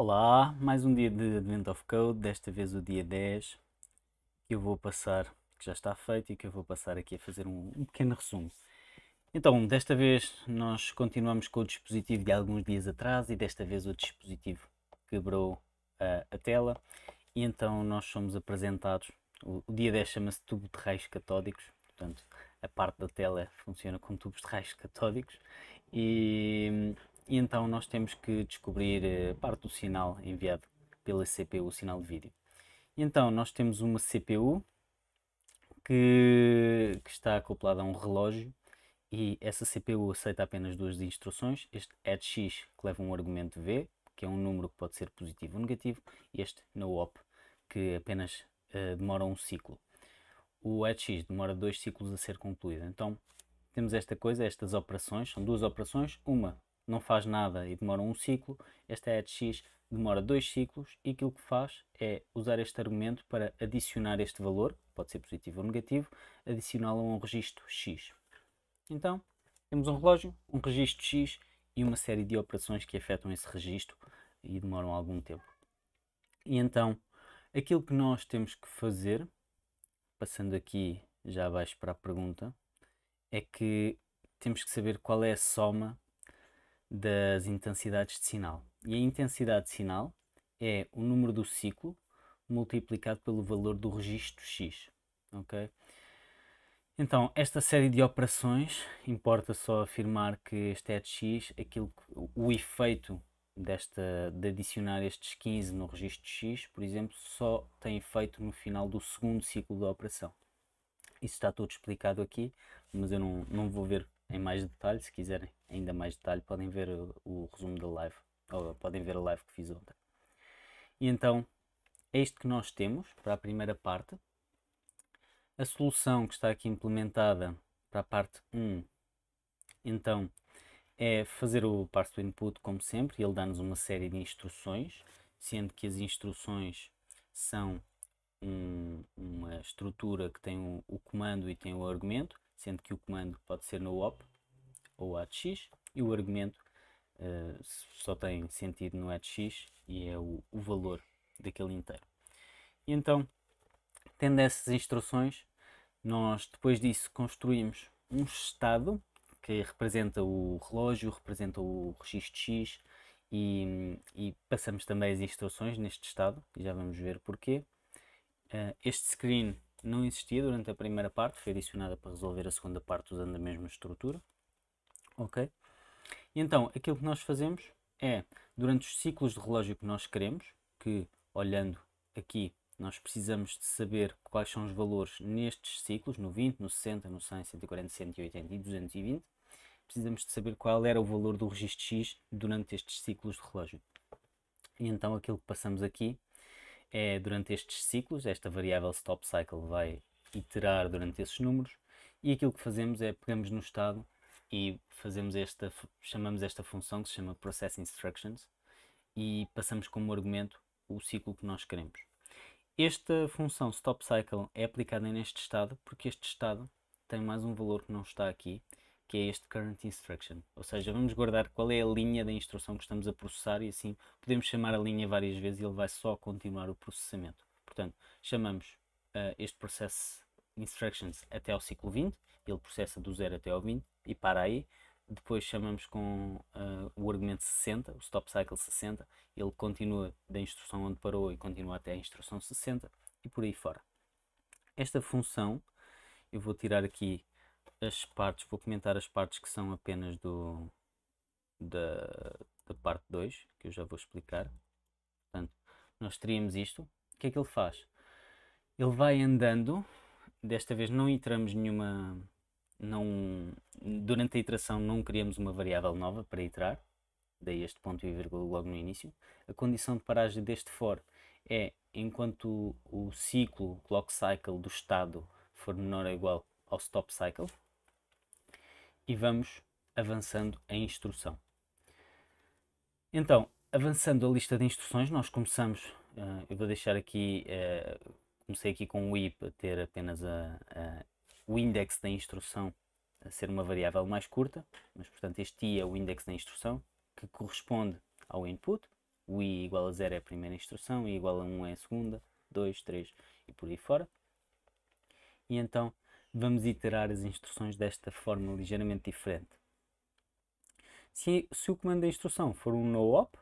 Olá, mais um dia de Advent of Code, desta vez o dia 10, que eu vou passar, que já está feito e que eu vou passar aqui a fazer um, um pequeno resumo. Então, desta vez nós continuamos com o dispositivo de alguns dias atrás e desta vez o dispositivo quebrou uh, a tela e então nós somos apresentados, o, o dia 10 chama-se tubo de raios catódicos, portanto a parte da tela funciona com tubos de raios catódicos e e então nós temos que descobrir eh, parte do sinal enviado pela CPU, o sinal de vídeo. E então nós temos uma CPU que, que está acoplada a um relógio e essa CPU aceita apenas duas instruções, este addX que leva um argumento V, que é um número que pode ser positivo ou negativo, e este noop que apenas uh, demora um ciclo. O addX demora dois ciclos a ser concluído. Então temos esta coisa, estas operações, são duas operações, uma não faz nada e demora um ciclo, esta é de x, demora dois ciclos e aquilo que faz é usar este argumento para adicionar este valor, pode ser positivo ou negativo, adicioná-lo a um registro x. Então, temos um relógio, um registro x e uma série de operações que afetam esse registro e demoram algum tempo. E então, aquilo que nós temos que fazer, passando aqui já abaixo para a pergunta, é que temos que saber qual é a soma das intensidades de sinal. E a intensidade de sinal é o número do ciclo multiplicado pelo valor do registro X. Okay? Então, esta série de operações, importa só afirmar que este é de X, aquilo, o efeito desta, de adicionar estes 15 no registro X, por exemplo, só tem efeito no final do segundo ciclo da operação. Isso está tudo explicado aqui, mas eu não, não vou ver em mais detalhe, se quiserem ainda mais detalhe, podem ver o, o resumo da live, ou podem ver a live que fiz ontem. E então, é isto que nós temos para a primeira parte. A solução que está aqui implementada para a parte 1, então, é fazer o parse do input como sempre, e ele dá-nos uma série de instruções, sendo que as instruções são um, uma estrutura que tem o, o, comando e tem o argumento, sendo que o comando pode ser no op, ou a de x e o argumento uh, só tem sentido no a é de x e é o, o valor daquele inteiro. E então, tendo essas instruções, nós depois disso construímos um estado que representa o relógio, representa o registro X e, e, passamos também as instruções neste estado e já vamos ver porquê. Uh, este screen não existia durante a primeira parte, foi adicionada para resolver a segunda parte usando a mesma estrutura. Ok? então, aquilo que nós fazemos é, durante os ciclos de relógio que nós queremos, que olhando aqui, nós precisamos de saber quais são os valores nestes ciclos, no 20, no 60, no 100, 140, 180 e 220. Precisamos de saber qual era o valor do registro X durante estes ciclos de relógio. E então aquilo que passamos aqui é durante estes ciclos, esta variável stop cycle vai iterar durante esses números e aquilo que fazemos é pegamos no estado e fazemos esta, chamamos esta função que se chama Process Instructions e passamos como argumento o ciclo que nós queremos. Esta função Stop Cycle é aplicada neste estado porque este estado tem mais um valor que não está aqui, que é este current instruction. Ou seja, vamos guardar qual é a linha da instrução que estamos a processar e assim podemos chamar a linha várias vezes e ele vai só continuar o processamento. Portanto, chamamos uh, este processo instructions até ao ciclo 20, ele processa do 0 até ao 20 e para aí. Depois chamamos com uh, o argumento 60, o stop cycle 60, ele continua da instrução onde parou e continua até a instrução 60 e por aí fora. Esta função, eu vou tirar aqui as partes, vou comentar as partes que são apenas do da, da parte 2, que eu já vou explicar. Portanto, nós teríamos isto. O que é que ele faz? Ele vai andando, desta vez não entramos nenhuma não, durante a iteração não criamos uma variável nova para iterar, daí este ponto e vírgula logo no início. A condição de paragem deste for é enquanto o ciclo clock cycle do estado for menor ou igual ao stop cycle e vamos avançando a instrução. Então, avançando a lista de instruções, nós começamos, uh, eu vou deixar aqui, uh, comecei aqui com o IP ter apenas a, a o index da instrução a ser uma variável mais curta, mas portanto este i é o index da instrução, que corresponde ao input, o i igual a 0 é a primeira instrução, i igual a 1 é a segunda, 2, 3 e por aí fora. E então vamos iterar as instruções desta forma ligeiramente diferente. Se, se o comando da instrução for um no-op,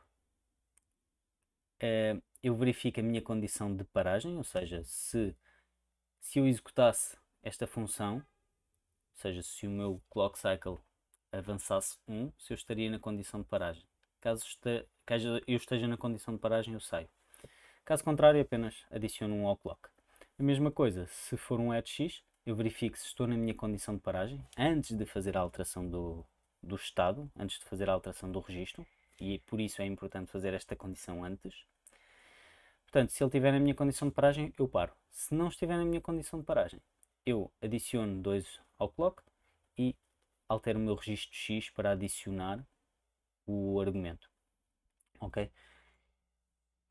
eh, eu verifico a minha condição de paragem, ou seja, se, se eu executasse esta função, ou seja, se o meu clock cycle avançasse 1, se eu estaria na condição de paragem. Caso, este, caso eu esteja na condição de paragem, eu saio. Caso contrário, apenas adiciono um ao clock. A mesma coisa, se for um X, eu verifico se estou na minha condição de paragem antes de fazer a alteração do, do estado, antes de fazer a alteração do registro, e por isso é importante fazer esta condição antes. Portanto, se ele estiver na minha condição de paragem, eu paro. Se não estiver na minha condição de paragem, eu adiciono 2 ao clock e altero o meu registro X para adicionar o argumento. Ok?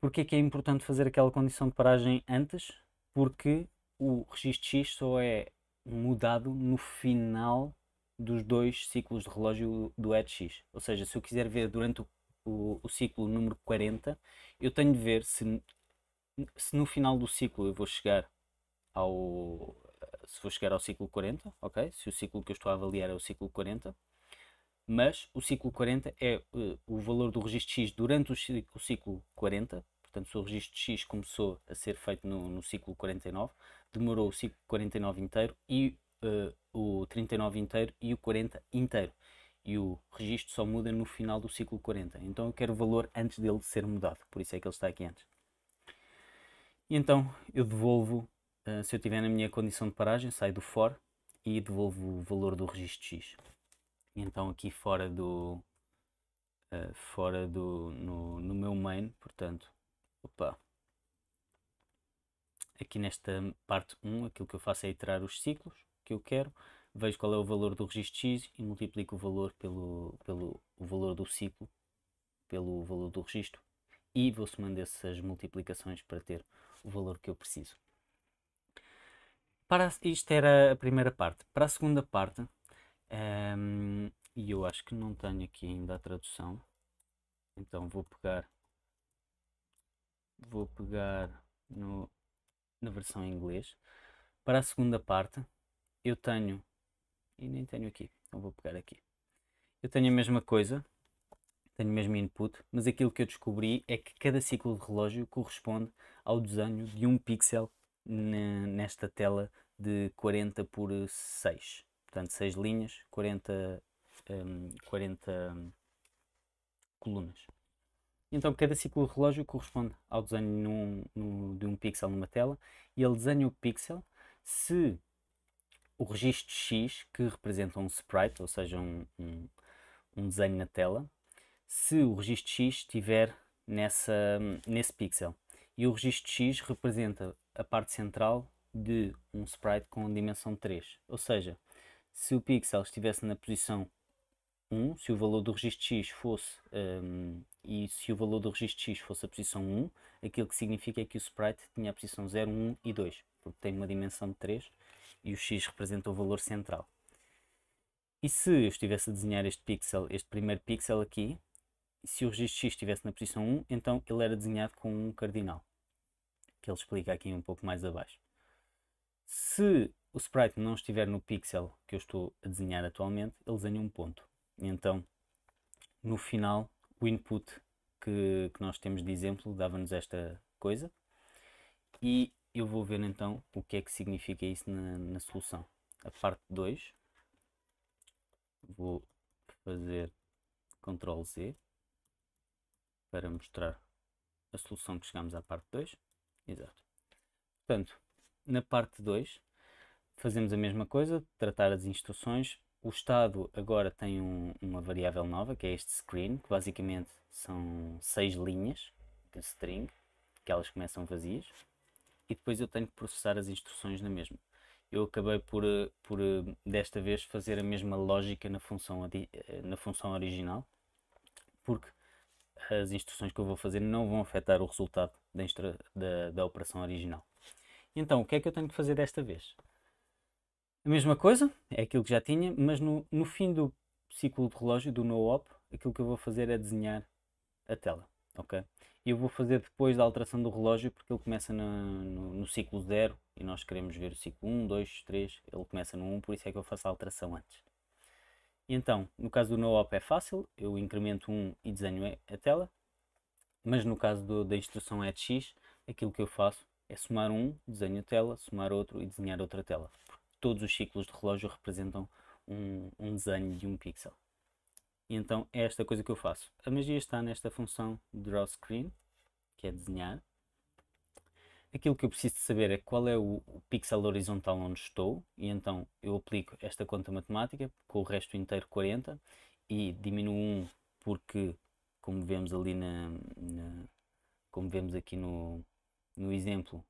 Porquê que é importante fazer aquela condição de paragem antes? Porque o registro X só é mudado no final dos dois ciclos de relógio do Edge X. Ou seja, se eu quiser ver durante o, o, o ciclo número 40, eu tenho de ver se, se no final do ciclo eu vou chegar ao, se for chegar ao ciclo 40, ok? Se o ciclo que eu estou a avaliar é o ciclo 40, mas o ciclo 40 é uh, o valor do registro X durante o ciclo, ciclo 40, portanto, se o registro X começou a ser feito no, no ciclo 49, demorou o ciclo 49 inteiro e uh, o 39 inteiro e o 40 inteiro. E o registro só muda no final do ciclo 40. Então eu quero o valor antes dele ser mudado, por isso é que ele está aqui antes. E então eu devolvo ah, se eu tiver na minha condição de paragem, saio do for e devolvo o valor do registro X. Então aqui fora do uh, fora do no, no, meu main, portanto, opa. Aqui nesta parte 1, aquilo que eu faço é iterar os ciclos que eu quero, vejo qual é o valor do registro X e multiplico o valor pelo, pelo o valor do ciclo pelo valor do registro e vou somando essas multiplicações para ter o valor que eu preciso. Para, isto era a primeira parte. Para a segunda parte, um, ehm, e eu acho que não tenho aqui ainda a tradução, então vou pegar. Vou pegar no, na versão em inglês. Para a segunda parte, eu tenho. E nem tenho aqui, então vou pegar aqui. Eu tenho a mesma coisa, tenho o mesmo input, mas aquilo que eu descobri é que cada ciclo de relógio corresponde ao desenho de um pixel nesta tela de 40 por 6. Portanto, 6 linhas, 40, um, 40 colunas. Então, cada ciclo de relógio corresponde ao desenho num, num, de um pixel numa tela e ele desenha o pixel se o registro X, que representa um sprite, ou seja, um, um, um desenho na tela, se o registro X estiver nessa, hum, nesse pixel. E o registro X representa a parte central de um sprite com dimensão 3. Ou seja, se o pixel estivesse na posição 1, se o valor do registro X fosse um, e se o valor do registro X fosse a posição 1, aquilo que significa é que o sprite tinha a posição 0, 1 e 2, porque tem uma dimensão de 3 e o X representa o valor central. E se eu estivesse a desenhar este pixel, este primeiro pixel aqui, se o registro X estivesse na posição 1, então ele era desenhado com um cardinal que ele explica aqui um pouco mais abaixo. Se o sprite não estiver no pixel que eu estou a desenhar atualmente, ele desenha um ponto. Então, no final, o input que, que nós temos de exemplo dava-nos esta coisa. E eu vou ver então o que é que significa isso na, na solução. A parte 2, vou fazer Ctrl Z para mostrar a solução que chegamos à parte 2. Exato. Portanto, na parte 2, fazemos a mesma coisa, tratar as instruções. O estado agora tem um, uma variável nova, que é este screen, que basicamente são seis linhas de string, que elas começam vazias, e depois eu tenho que processar as instruções na mesma. Eu acabei por, eh, por eh, desta vez, fazer a mesma lógica na função, eh, na função original, porque as instruções que eu vou fazer não vão afetar o resultado da, da, da operação original. Então, o que é que eu tenho que fazer desta vez? A mesma coisa, é aquilo que já tinha, mas no, no fim do ciclo de relógio, do no-op, aquilo que eu vou fazer é desenhar a tela, ok? E eu vou fazer depois da alteração do relógio, porque ele começa no, no, ciclo 0 e nós queremos ver o ciclo 1, 2, 3, ele começa no 1, por isso é que eu faço a alteração antes. então, no caso do no-op é fácil, eu incremento 1 um e desenho a tela, mas no caso do, da instrução EdX, aquilo que eu faço é somar um, desenho a tela, somar outro e desenhar outra tela. Todos os ciclos de relógio representam um, um desenho de um pixel. E então é esta coisa que eu faço. A magia está nesta função drawScreen, que é desenhar. Aquilo que eu preciso de saber é qual é o, o pixel horizontal onde estou, e então eu aplico esta conta matemática com o resto inteiro 40 e diminuo 1 porque como vemos ali na, na como vemos aqui no, no exemplo,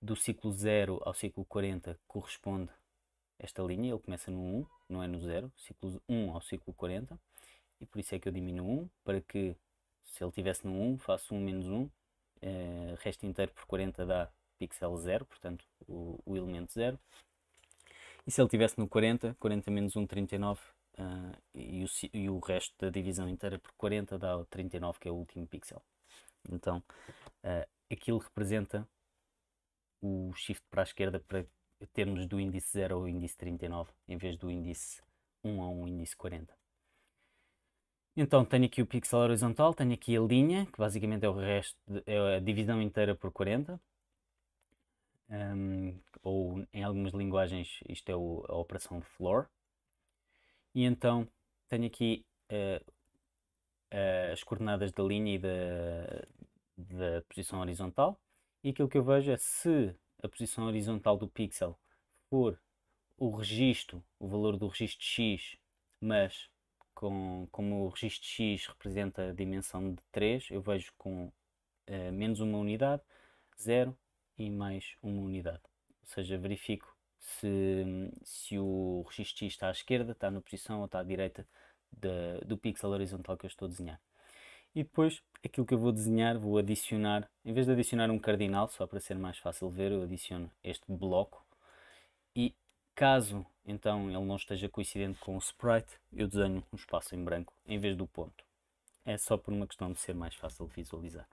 do ciclo 0 ao ciclo 40 corresponde esta linha, ele começa no 1, não é no 0, ciclo 1 ao ciclo 40, e por isso é que eu diminuo 1, para que se ele estivesse no 1, faço 1 menos 1, eh, resto inteiro por 40 dá pixel 0, portanto o, o elemento 0, e se ele estivesse no 40, 40 menos 1, 39, ah, e, o, e o resto da divisão inteira por 40 dá o 39, que é o último pixel. Então, uh, aquilo representa o shift para a esquerda para termos do índice 0 ao índice 39, em vez do índice 1 ao índice 40. Então tenho aqui o pixel horizontal, tenho aqui a linha, que basicamente é o resto, de, é a divisão inteira por 40. Um, ou em algumas linguagens isto é o, a operação floor, e então tenho aqui uh, uh, as coordenadas da linha e da, da posição horizontal. E aquilo que eu vejo é se a posição horizontal do pixel for o registro, o valor do registro X, mas com, como o registro X representa a dimensão de 3, eu vejo com uh, menos uma unidade, 0 e mais uma unidade. Ou seja, verifico se, se o registro X está à esquerda, está na posição ou está à direita do pixel horizontal que eu estou a desenhar. E depois, aquilo que eu vou desenhar, vou adicionar, em vez de adicionar um cardinal, só para ser mais fácil ver, eu adiciono este bloco. E caso, então, ele não esteja coincidente com o sprite, eu desenho um espaço em branco em vez do ponto. É só por uma questão de ser mais fácil de visualizar.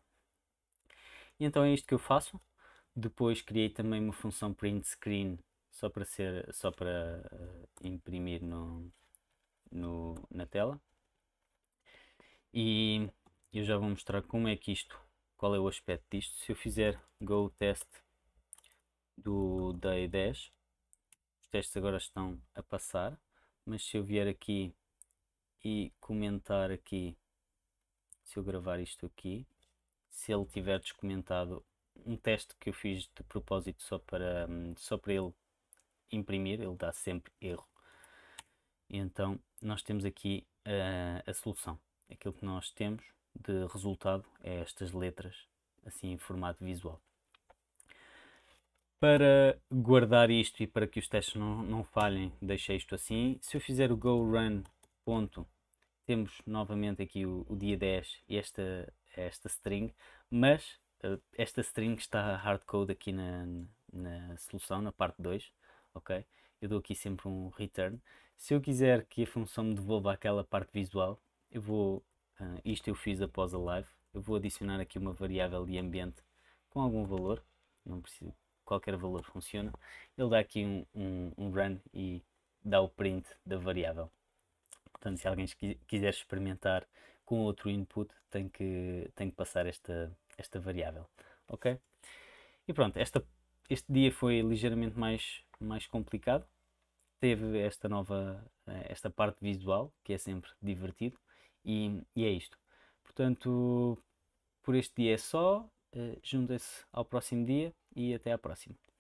E então é isto que eu faço. Depois criei também uma função print screen só para ser só para uh, imprimir no, no, na tela e eu já vou mostrar como é que isto qual é o aspecto disto se eu fizer go test do day 10 os testes agora estão a passar mas se eu vier aqui e comentar aqui se eu gravar isto aqui se ele tiver descomentado um teste que eu fiz de propósito só para hum, só para ele imprimir, ele dá sempre erro. E então nós temos aqui uh, a solução. Aquilo que nós temos de resultado é estas letras, assim em formato visual. Para guardar isto e para que os testes não, não falhem, deixei isto assim. Se eu fizer o go run ponto, temos novamente aqui o, o dia 10 e esta, esta string, mas ah, esta string está hardcode aqui na, na solução, na parte 2 ok? Eu dou aqui sempre um return. Se eu quiser que a função me devolva aquela parte visual, eu vou, uh, isto eu fiz após a live, eu vou adicionar aqui uma variável de ambiente com algum valor, não preciso, qualquer valor funciona. Ele dá aqui um, um, um run e dá o print da variável. Portanto, se alguém quiser experimentar com outro input, tem que, tem que passar esta, esta variável, ok? E pronto, esta este dia foi ligeiramente mais, mais complicado. Teve esta nova, eh, esta parte visual, que é sempre divertido, e, e é isto. Portanto, por este dia é só. Eh, Juntem-se ao próximo dia e até à próxima.